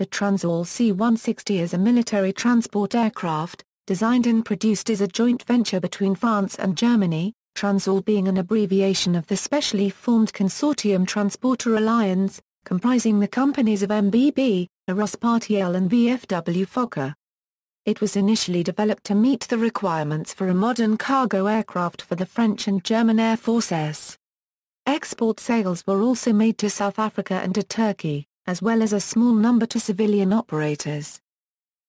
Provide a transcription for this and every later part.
The Transall C-160 is a military transport aircraft, designed and produced as a joint venture between France and Germany, Transall being an abbreviation of the specially formed Consortium Transporter Alliance, comprising the companies of MBB, Aerospartial and VFW Fokker. It was initially developed to meet the requirements for a modern cargo aircraft for the French and German air forces. Export sales were also made to South Africa and to Turkey as well as a small number to civilian operators.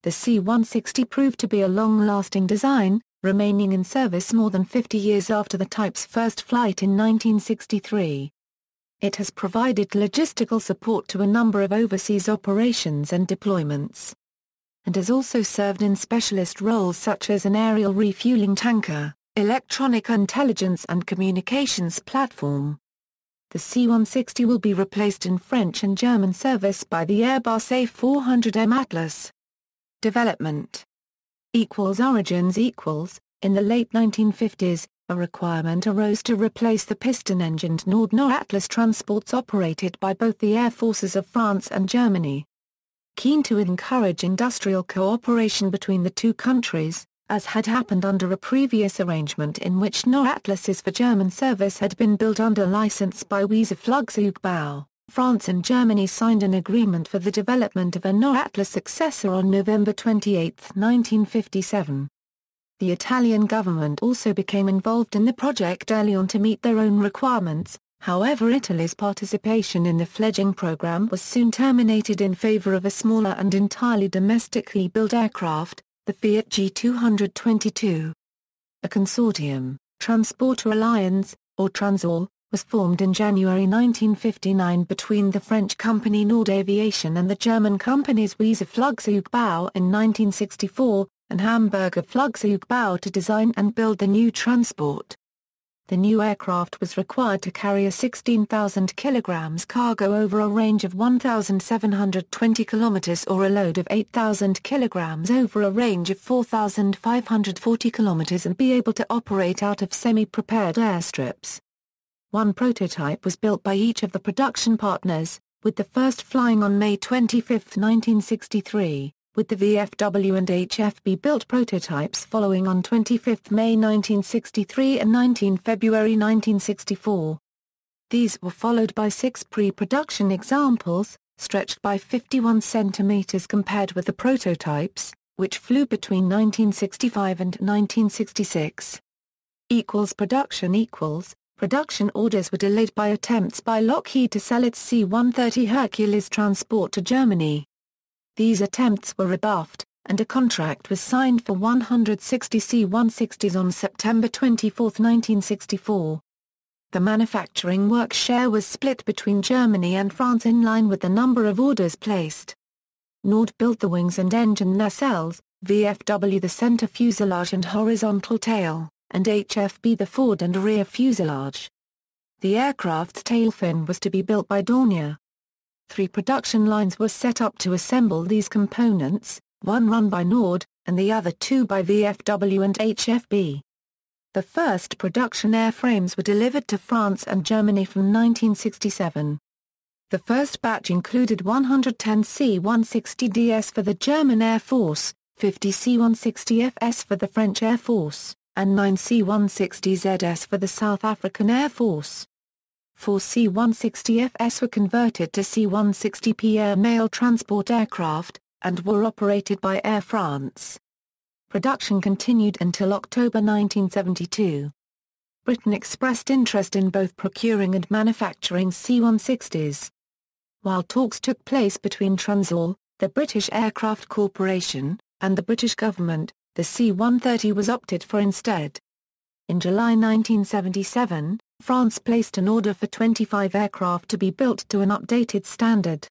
The C-160 proved to be a long-lasting design, remaining in service more than 50 years after the type's first flight in 1963. It has provided logistical support to a number of overseas operations and deployments, and has also served in specialist roles such as an aerial refueling tanker, electronic intelligence and communications platform, the C-160 will be replaced in French and German service by the Airbus A400M Atlas. Development equals origins equals, in the late 1950s, a requirement arose to replace the piston-engined Nordnor Atlas transports operated by both the air forces of France and Germany. Keen to encourage industrial cooperation between the two countries, as had happened under a previous arrangement in which NOR atlases for German service had been built under license by Weser Flugzeugbau. France and Germany signed an agreement for the development of a NOR Atlas successor on November 28, 1957. The Italian government also became involved in the project early on to meet their own requirements, however Italy's participation in the fledging program was soon terminated in favor of a smaller and entirely domestically built aircraft, the Fiat G222. A consortium, Transporter Alliance, or Transall, was formed in January 1959 between the French company Nord Aviation and the German companies Weser Flugzeugbau in 1964, and Hamburger Flugzeugbau to design and build the new transport. The new aircraft was required to carry a 16,000 kilograms cargo over a range of 1,720 kilometers or a load of 8,000 kilograms over a range of 4,540 kilometers and be able to operate out of semi-prepared airstrips. One prototype was built by each of the production partners, with the first flying on May 25, 1963 with the VFW and HFB built prototypes following on 25 May 1963 and 19 February 1964. These were followed by six pre-production examples, stretched by 51 centimeters compared with the prototypes, which flew between 1965 and 1966. Equals production equals, production orders were delayed by attempts by Lockheed to sell its C-130 Hercules transport to Germany. These attempts were rebuffed, and a contract was signed for 160 C-160s on September 24, 1964. The manufacturing work share was split between Germany and France in line with the number of orders placed. Nord built the wings and engine nacelles, VFW the center fuselage and horizontal tail, and HFB the forward and rear fuselage. The aircraft's tail fin was to be built by Dornier, Three production lines were set up to assemble these components, one run by Nord, and the other two by VFW and HFB. The first production airframes were delivered to France and Germany from 1967. The first batch included 110 C-160DS for the German Air Force, 50 C-160FS for the French Air Force, and 9 C-160ZS for the South African Air Force. Four C-160FS were converted to C-160P air mail transport aircraft, and were operated by Air France. Production continued until October 1972. Britain expressed interest in both procuring and manufacturing C-160s. While talks took place between Transall, the British Aircraft Corporation, and the British government, the C-130 was opted for instead. In July 1977, France placed an order for 25 aircraft to be built to an updated standard.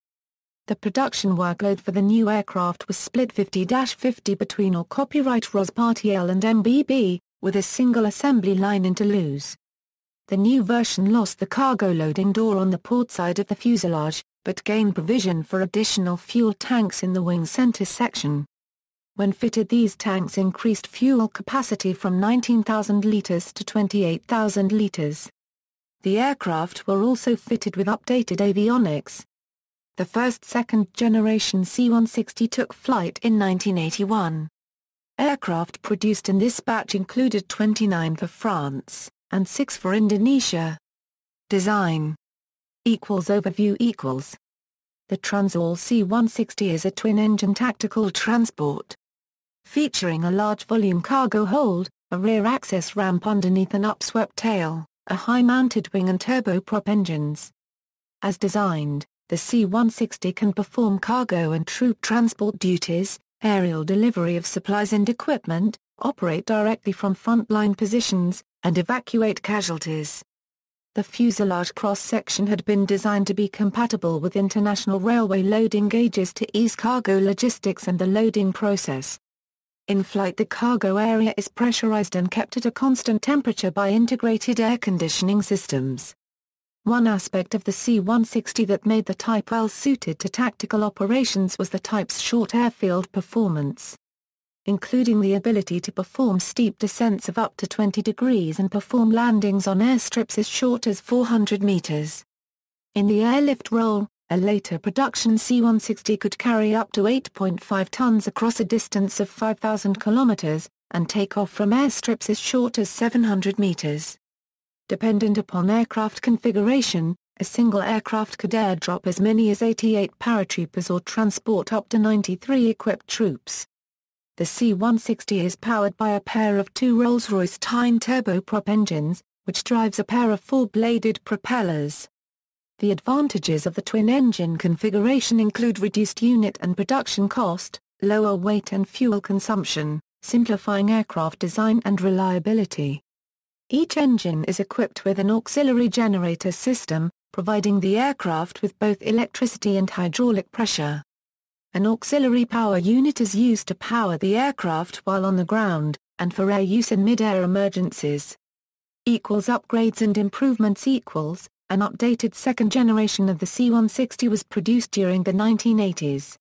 The production workload for the new aircraft was split 50-50 between or copyright Rospartiel and MBB, with a single assembly line in Toulouse. The new version lost the cargo loading door on the port side of the fuselage, but gained provision for additional fuel tanks in the wing center section. When fitted these tanks increased fuel capacity from 19,000 litres to 28,000 litres. The aircraft were also fitted with updated avionics. The first second-generation C-160 took flight in 1981. Aircraft produced in this batch included 29 for France, and 6 for Indonesia. Design equals Overview equals The Transall C-160 is a twin-engine tactical transport. Featuring a large volume cargo hold, a rear access ramp underneath an upswept tail, a high-mounted wing and turboprop engines. As designed, the C-160 can perform cargo and troop transport duties, aerial delivery of supplies and equipment, operate directly from frontline positions, and evacuate casualties. The fuselage cross-section had been designed to be compatible with international railway loading gauges to ease cargo logistics and the loading process, in flight the cargo area is pressurized and kept at a constant temperature by integrated air conditioning systems. One aspect of the C-160 that made the Type well suited to tactical operations was the type's short airfield performance. Including the ability to perform steep descents of up to 20 degrees and perform landings on airstrips as short as 400 meters. In the airlift role, a later production C-160 could carry up to 8.5 tons across a distance of 5,000 kilometers, and take off from airstrips as short as 700 meters. Dependent upon aircraft configuration, a single aircraft could airdrop as many as 88 paratroopers or transport up to 93 equipped troops. The C-160 is powered by a pair of two Rolls-Royce Tyne turboprop engines, which drives a pair of four-bladed propellers. The advantages of the twin-engine configuration include reduced unit and production cost, lower weight and fuel consumption, simplifying aircraft design and reliability. Each engine is equipped with an auxiliary generator system, providing the aircraft with both electricity and hydraulic pressure. An auxiliary power unit is used to power the aircraft while on the ground, and for air use in mid-air emergencies. Equals upgrades and improvements equals, an updated second generation of the C-160 was produced during the 1980s.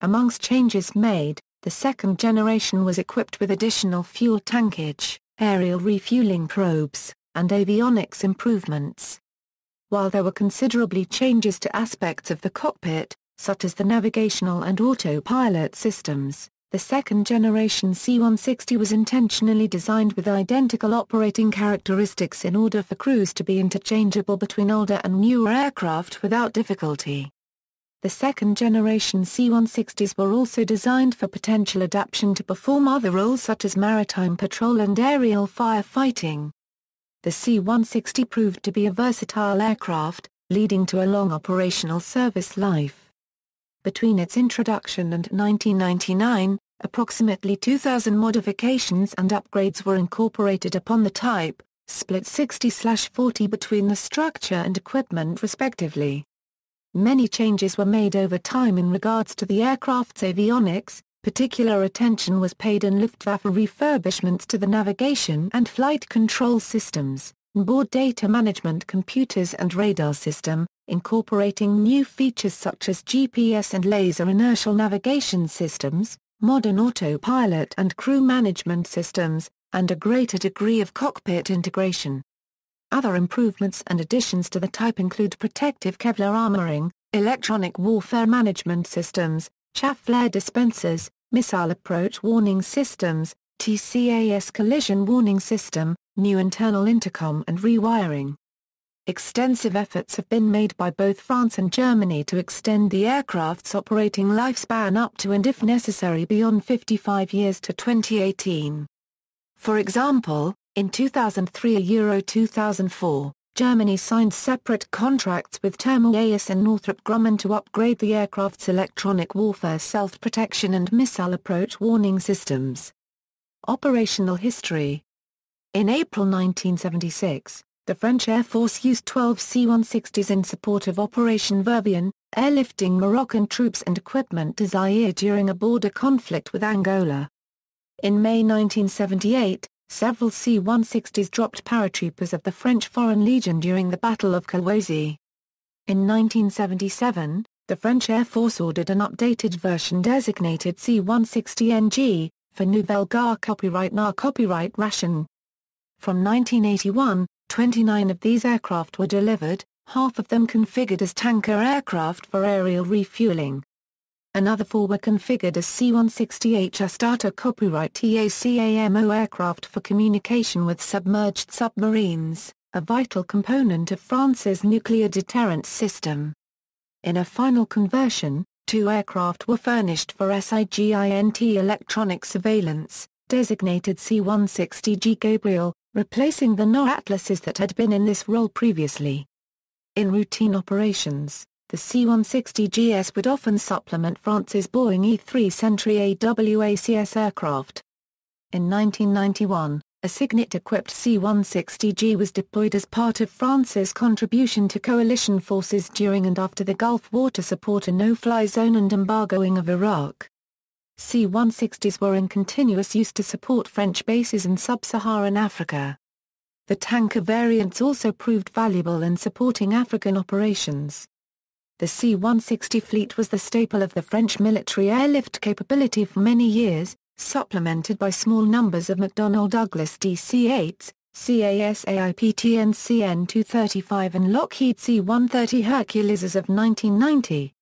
Amongst changes made, the second generation was equipped with additional fuel tankage, aerial refueling probes, and avionics improvements. While there were considerably changes to aspects of the cockpit, such as the navigational and autopilot systems, the second-generation C-160 was intentionally designed with identical operating characteristics in order for crews to be interchangeable between older and newer aircraft without difficulty. The second-generation C-160s were also designed for potential adaptation to perform other roles such as maritime patrol and aerial firefighting. The C-160 proved to be a versatile aircraft, leading to a long operational service life. Between its introduction and 1999, approximately 2,000 modifications and upgrades were incorporated upon the type, split 60-40 between the structure and equipment respectively. Many changes were made over time in regards to the aircraft's avionics, particular attention was paid in Luftwaffe refurbishments to the navigation and flight control systems, board data management computers and radar system, incorporating new features such as GPS and laser inertial navigation systems, modern autopilot and crew management systems, and a greater degree of cockpit integration. Other improvements and additions to the type include protective Kevlar armoring, electronic warfare management systems, chaff flare dispensers, missile approach warning systems, TCAS collision warning system, new internal intercom and rewiring. Extensive efforts have been made by both France and Germany to extend the aircraft's operating lifespan up to and if necessary beyond 55 years to 2018. For example, in 2003 Euro 2004, Germany signed separate contracts with Thermaeus and Northrop Grumman to upgrade the aircraft's electronic warfare self-protection and missile approach warning systems. Operational History In April 1976, the French Air Force used 12 C-160s in support of Operation Verbian, airlifting Moroccan troops and equipment to Zaire during a border conflict with Angola. In May 1978, several C-160s dropped paratroopers of the French Foreign Legion during the Battle of Kalwazi. In 1977, the French Air Force ordered an updated version designated C-160NG, for Nouvelle Gare copyright now. copyright ration. From 1981, 29 of these aircraft were delivered, half of them configured as tanker aircraft for aerial refueling. Another four were configured as C-160H Astata copyright TACAMO aircraft for communication with submerged submarines, a vital component of France's nuclear deterrence system. In a final conversion, two aircraft were furnished for SIGINT electronic surveillance, designated C-160G Gabriel, replacing the NOR Atlases that had been in this role previously. In routine operations, the C-160GS would often supplement France's Boeing E-3 Sentry AWACS aircraft. In 1991, a Signet-equipped C-160G was deployed as part of France's contribution to coalition forces during and after the Gulf War to support a no-fly zone and embargoing of Iraq. C-160s were in continuous use to support French bases in sub-Saharan Africa. The tanker variants also proved valuable in supporting African operations. The C-160 fleet was the staple of the French military airlift capability for many years, supplemented by small numbers of McDonnell Douglas DC-8s, CASAIPT and CN-235 and Lockheed C-130 Hercules as of 1990.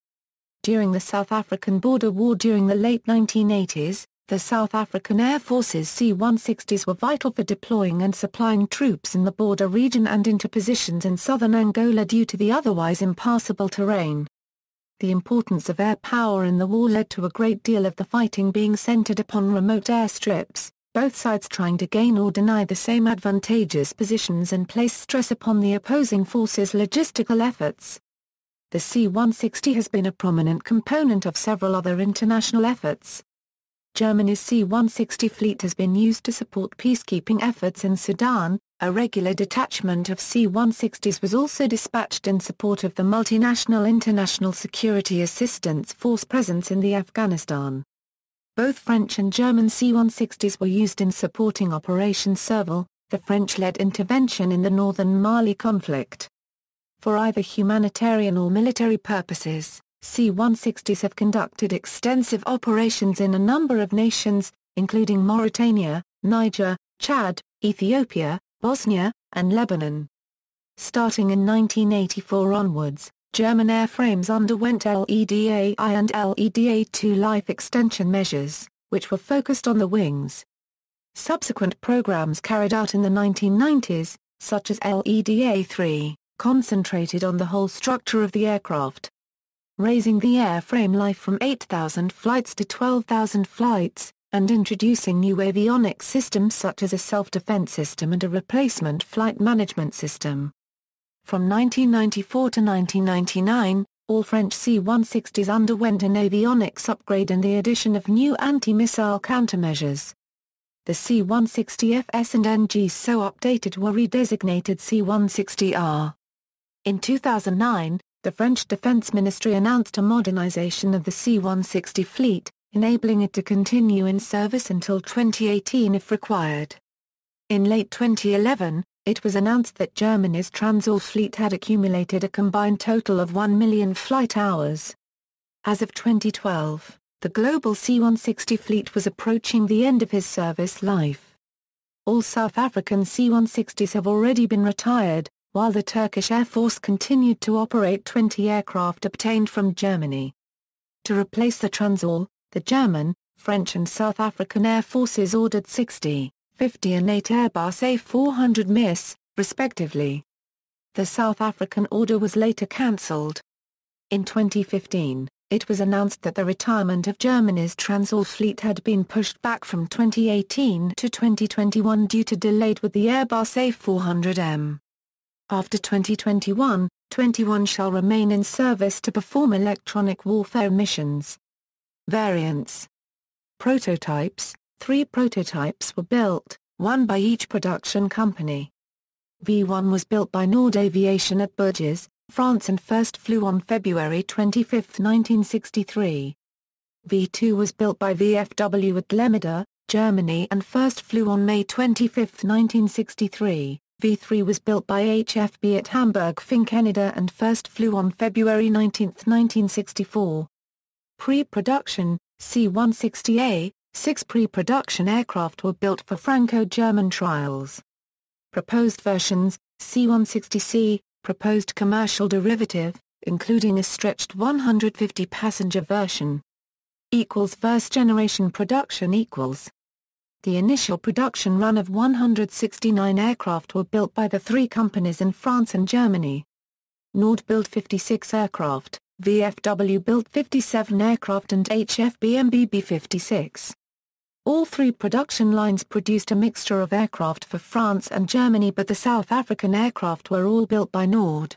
During the South African Border War during the late 1980s, the South African Air Force's C-160s were vital for deploying and supplying troops in the border region and into positions in southern Angola due to the otherwise impassable terrain. The importance of air power in the war led to a great deal of the fighting being centered upon remote airstrips, both sides trying to gain or deny the same advantageous positions and place stress upon the opposing forces' logistical efforts, the C-160 has been a prominent component of several other international efforts. Germany's C-160 fleet has been used to support peacekeeping efforts in Sudan, a regular detachment of C-160s was also dispatched in support of the multinational International Security Assistance Force presence in the Afghanistan. Both French and German C-160s were used in supporting Operation Serval, the French-led intervention in the northern Mali conflict for either humanitarian or military purposes, C-160s have conducted extensive operations in a number of nations, including Mauritania, Niger, Chad, Ethiopia, Bosnia, and Lebanon. Starting in 1984 onwards, German airframes underwent LEDAI and LEDA2 life extension measures, which were focused on the wings. Subsequent programs carried out in the 1990s, such as LEDA3, concentrated on the whole structure of the aircraft. Raising the airframe life from 8,000 flights to 12,000 flights, and introducing new avionics systems such as a self-defense system and a replacement flight management system. From 1994 to 1999, all French C-160s underwent an avionics upgrade and the addition of new anti-missile countermeasures. The C-160FS and NG so updated were redesignated C-160R. In 2009, the French Defense Ministry announced a modernization of the C-160 fleet, enabling it to continue in service until 2018 if required. In late 2011, it was announced that Germany's Transall fleet had accumulated a combined total of 1 million flight hours. As of 2012, the global C-160 fleet was approaching the end of his service life. All South African C-160s have already been retired, while the Turkish Air Force continued to operate 20 aircraft obtained from Germany. To replace the Transall, the German, French and South African Air Forces ordered 60, 50 and 8 Airbus A400 MIS, respectively. The South African order was later cancelled. In 2015, it was announced that the retirement of Germany's Transall fleet had been pushed back from 2018 to 2021 due to delayed with the Airbus A400M. After 2021, 21 shall remain in service to perform electronic warfare missions. Variants Prototypes Three prototypes were built, one by each production company. V-1 was built by Nord Aviation at Bourges, France and first flew on February 25, 1963. V-2 was built by VFW at Lemeda, Germany and first flew on May 25, 1963. V-3 was built by HFB at Hamburg Finkenwerder and first flew on February 19, 1964. Pre-production, C-160A, six pre-production aircraft were built for Franco-German trials. Proposed versions, C-160C, proposed commercial derivative, including a stretched 150-passenger version. Equals first generation production equals. The initial production run of 169 aircraft were built by the three companies in France and Germany. Nord built 56 aircraft, VFW built 57 aircraft and HFBMBB 56. All three production lines produced a mixture of aircraft for France and Germany but the South African aircraft were all built by Nord.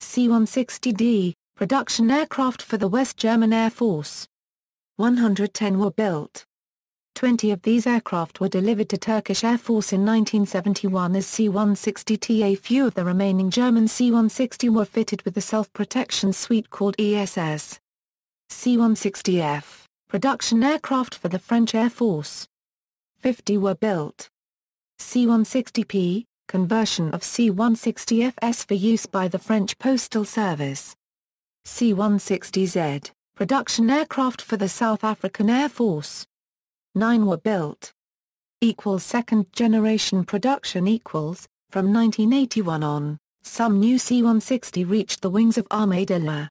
C-160D, production aircraft for the West German Air Force. 110 were built. 20 of these aircraft were delivered to Turkish Air Force in 1971 as C-160TA. Few of the remaining German C-160 were fitted with the self-protection suite called ESS. C-160F, production aircraft for the French Air Force. 50 were built. C-160P, conversion of C-160FS for use by the French Postal Service. C-160Z, production aircraft for the South African Air Force nine were built. Equals second generation production equals, from 1981 on, some new C-160 reached the wings of Armada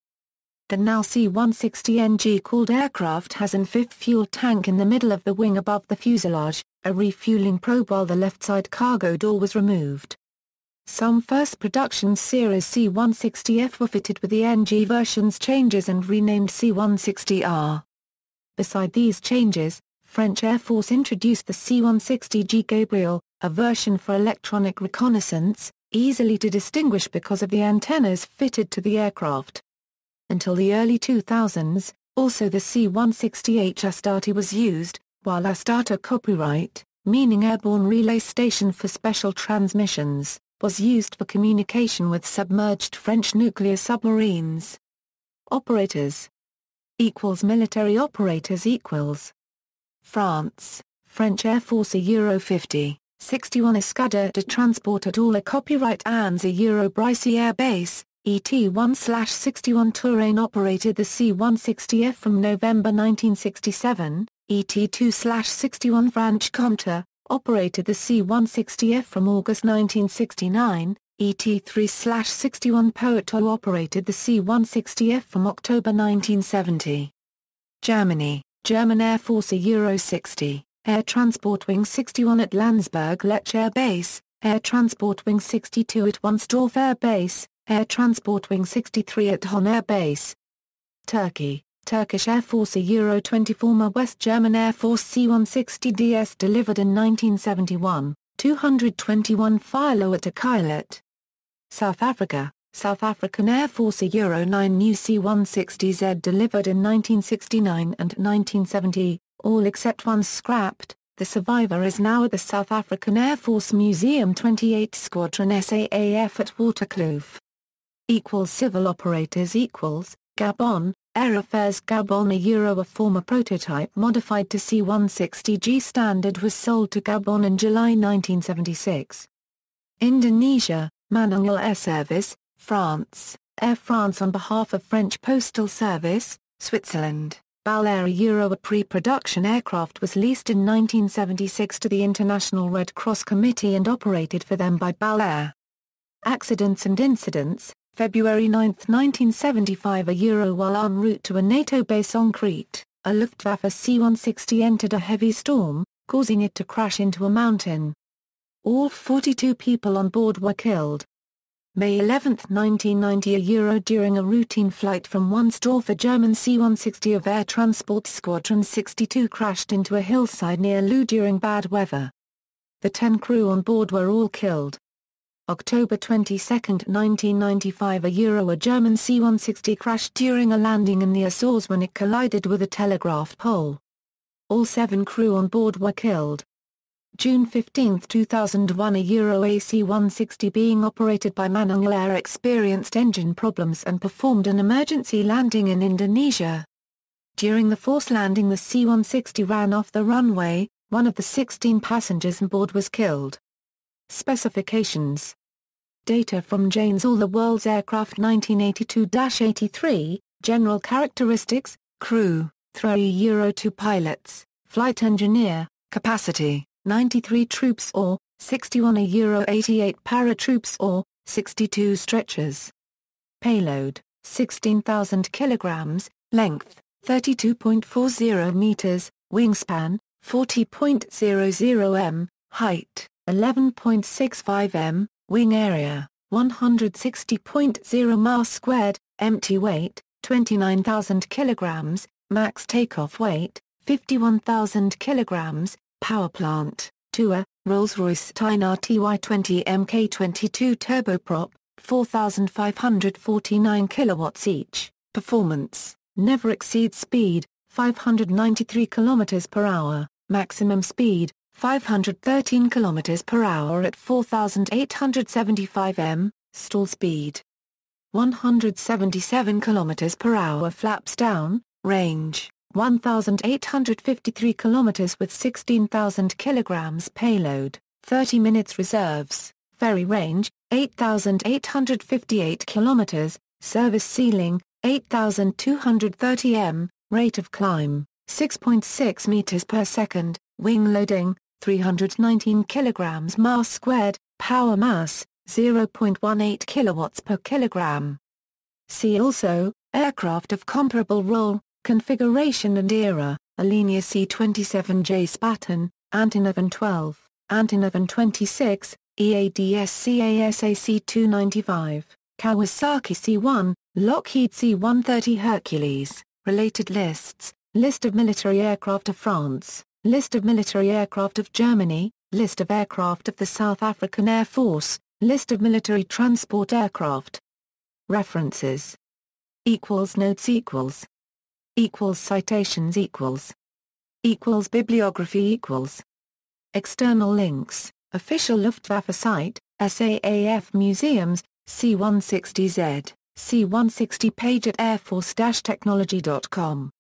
The now C-160NG called aircraft has an fifth fuel tank in the middle of the wing above the fuselage, a refueling probe while the left side cargo door was removed. Some first production series C-160F were fitted with the NG version's changes and renamed C-160R. Beside these changes, French Air Force introduced the C-160G Gabriel, a version for electronic reconnaissance, easily to distinguish because of the antennas fitted to the aircraft. Until the early 2000s, also the C-160H Astarte was used, while Astarte copyright, meaning airborne relay station for special transmissions, was used for communication with submerged French nuclear submarines. Operators equals military operators equals France, French Air Force a Euro 50, 61 Escada de Transport at all a copyright ANS a Euro Bricy Air Base, ET-1-61 Touraine operated the C-160F from November 1967, ET-2-61 French Comte, operated the C-160F from August 1969, ET-3-61 Poeto operated the C-160F from October 1970. Germany German Air Force a Euro 60, Air Transport Wing 61 at Landsberg Lech Air Base, Air Transport Wing 62 at Wansdorf Air Base, Air Transport Wing 63 at Hon Air Base. Turkey, Turkish Air Force a Euro 20 former West German Air Force C-160DS delivered in 1971, 221 Philo at Akilet. South Africa, South African Air Force a Euro 9 new C-160Z delivered in 1969 and 1970, all except one scrapped, the survivor is now at the South African Air Force Museum 28 Squadron SAAF at Waterkloof. Equals civil operators equals, Gabon, Air Affairs Gabon a Euro a former prototype modified to C-160G standard was sold to Gabon in July 1976. Indonesia, Manangal Air Service, France, Air France on behalf of French Postal Service, Switzerland. Balair Euro a pre-production aircraft was leased in 1976 to the International Red Cross Committee and operated for them by Balair. Accidents and Incidents, February 9, 1975 a Euro while en route to a NATO base on Crete, a Luftwaffe C-160 entered a heavy storm, causing it to crash into a mountain. All 42 people on board were killed, May 11, 1990 a Euro during a routine flight from Wunstorf a German C-160 of Air Transport Squadron 62 crashed into a hillside near Lu during bad weather. The 10 crew on board were all killed. October 22, 1995 a Euro a German C-160 crashed during a landing in the Azores when it collided with a telegraph pole. All seven crew on board were killed. June 15, 2001 A Euro AC-160 being operated by Manang Air experienced engine problems and performed an emergency landing in Indonesia. During the forced landing the C-160 ran off the runway, one of the 16 passengers on board was killed. Specifications Data from Jane's All the World's Aircraft 1982-83, General Characteristics, Crew, 3 Euro 2 Pilots, Flight Engineer, Capacity 93 troops or, 61 a Euro 88 paratroops or, 62 stretchers. Payload, 16,000 kilograms, length, 32.40 meters, wingspan, 40.00 m, height, 11.65 m, wing area, 160.0 miles squared, empty weight, 29,000 kilograms, max takeoff weight, 51,000 kilograms, Powerplant, Tua, Rolls-Royce Tynar TY20 MK22 turboprop, 4,549 kilowatts each, performance, never exceed speed, 593 kilometers per hour, maximum speed, 513 kilometers per hour at 4,875 m, stall speed. 177 kilometers per hour flaps down, range. 1,853 km with 16,000 kg payload, 30 minutes reserves, ferry range, 8,858 km, service ceiling, 8,230 m, rate of climb, 6.6 meters per second, wing loading, 319 kg mass squared, power mass, 0.18 kilowatts per kilogram. See also, aircraft of comparable role, configuration and era, Alenia C27J Antonov Antonovan 12, Antonovan 26, EADS CASAC 295, Kawasaki C1, Lockheed C-130 Hercules, related lists, list of military aircraft of France, list of military aircraft of Germany, list of aircraft of the South African Air Force, list of military transport aircraft. References. Equals notes equals equals citations equals equals bibliography equals external links official Luftwaffe site SAAF museums C160Z C160 page at airforce-technology.com